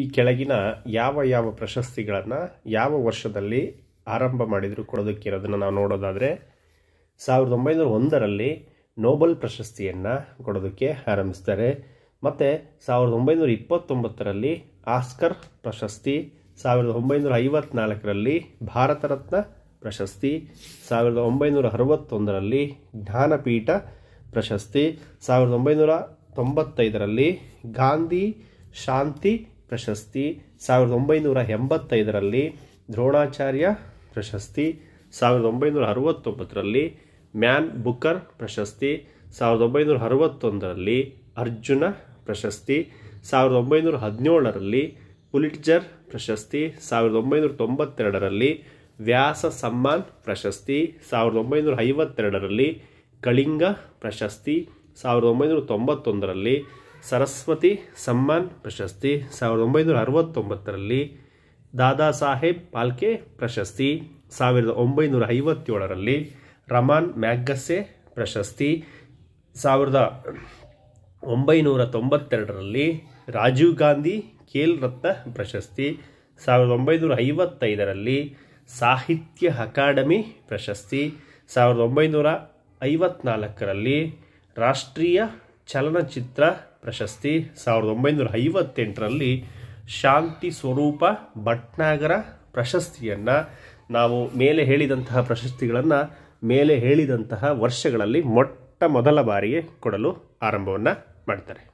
ಈ ಕೆಳಗಿನ ಯಾವ ಯಾವ ಪ್ರಶಸ್ತಿಗಳನ್ನು ಯಾವ ವರ್ಷದಲ್ಲಿ ಆರಂಭ ಮಾಡಿದರೂ ಕೊಡೋದಕ್ಕಿರೋದನ್ನು ನಾವು ನೋಡೋದಾದರೆ ಸಾವಿರದ ಒಂಬೈನೂರ ಒಂದರಲ್ಲಿ ನೋಬಲ್ ಪ್ರಶಸ್ತಿಯನ್ನು ಕೊಡೋದಕ್ಕೆ ಆರಂಭಿಸ್ತಾರೆ ಮತ್ತು ಸಾವಿರದ ಒಂಬೈನೂರ ಇಪ್ಪತ್ತೊಂಬತ್ತರಲ್ಲಿ ಆಸ್ಕರ್ ಪ್ರಶಸ್ತಿ ಸಾವಿರದ ಒಂಬೈನೂರ ಐವತ್ನಾಲ್ಕರಲ್ಲಿ ಭಾರತ ರತ್ನ ಪ್ರಶಸ್ತಿ ಸಾವಿರದ ಒಂಬೈನೂರ ಅರವತ್ತೊಂದರಲ್ಲಿ ಜ್ಞಾನಪೀಠ ಪ್ರಶಸ್ತಿ ಸಾವಿರದ ಒಂಬೈನೂರ ತೊಂಬತ್ತೈದರಲ್ಲಿ ಗಾಂಧಿ ಶಾಂತಿ ಪ್ರಶಸ್ತಿ ಸಾವಿರದ ಒಂಬೈನೂರ ಎಂಬತ್ತೈದರಲ್ಲಿ ದ್ರೋಣಾಚಾರ್ಯ ಪ್ರಶಸ್ತಿ ಸಾವಿರದ ಒಂಬೈನೂರ ಅರವತ್ತೊಂಬತ್ತರಲ್ಲಿ ಮ್ಯಾನ್ ಬುಕರ್ ಪ್ರಶಸ್ತಿ ಸಾವಿರದ ಒಂಬೈನೂರ ಅರವತ್ತೊಂದರಲ್ಲಿ ಅರ್ಜುನ ಪ್ರಶಸ್ತಿ ಸಾವಿರದ ಒಂಬೈನೂರ ಹದಿನೇಳರಲ್ಲಿ ಪುಲಿಟ್ಜರ್ ಪ್ರಶಸ್ತಿ ಸಾವಿರದ ಒಂಬೈನೂರ ತೊಂಬತ್ತೆರಡರಲ್ಲಿ ವ್ಯಾಸ ಸಮ್ಮಾನ್ ಪ್ರಶಸ್ತಿ ಸಾವಿರದ ಒಂಬೈನೂರ ಐವತ್ತೆರಡರಲ್ಲಿ ಕಳಿಂಗ ಪ್ರಶಸ್ತಿ ಸಾವಿರದ ಒಂಬೈನೂರ ತೊಂಬತ್ತೊಂದರಲ್ಲಿ ಸರಸ್ವತಿ ಸಮ್ಮಾನ್ ಪ್ರಶಸ್ತಿ ಸಾವಿರದ ಒಂಬೈನೂರ ಅರವತ್ತೊಂಬತ್ತರಲ್ಲಿ ದಾದಾ ಸಾಹೇಬ್ ಪಾಲ್ಕೆ ಪ್ರಶಸ್ತಿ ಸಾವಿರದ ಒಂಬೈನೂರ ಐವತ್ತೇಳರಲ್ಲಿ ರಮಾನ್ ಮ್ಯಾಗಸ್ಸೆ ಪ್ರಶಸ್ತಿ ಸಾವಿರದ ಒಂಬೈನೂರ ತೊಂಬತ್ತೆರಡರಲ್ಲಿ ರಾಜೀವ್ ಗಾಂಧಿ ಖೇಲ್ ರತ್ನ ಪ್ರಶಸ್ತಿ ಸಾವಿರದ ಒಂಬೈನೂರ ಐವತ್ತೈದರಲ್ಲಿ ಸಾಹಿತ್ಯ ಅಕಾಡೆಮಿ ಪ್ರಶಸ್ತಿ ಸಾವಿರದ ಒಂಬೈನೂರ ಐವತ್ನಾಲ್ಕರಲ್ಲಿ ರಾಷ್ಟ್ರೀಯ ಚಲನಚಿತ್ರ ಪ್ರಶಸ್ತಿ ಸಾವಿರದ ಒಂಬೈನೂರ ಐವತ್ತೆಂಟರಲ್ಲಿ ಶಾಂತಿ ಸ್ವರೂಪ ಭಟ್ನಾಗರ ಪ್ರಶಸ್ತಿಯನ್ನು ನಾವು ಮೇಲೆ ಹೇಳಿದಂತಹ ಪ್ರಶಸ್ತಿಗಳನ್ನು ಮೇಲೆ ಹೇಳಿದಂತಹ ವರ್ಷಗಳಲ್ಲಿ ಮೊಟ್ಟ ಮೊದಲ ಬಾರಿಗೆ ಕೊಡಲು ಆರಂಭವನ್ನು ಮಾಡ್ತಾರೆ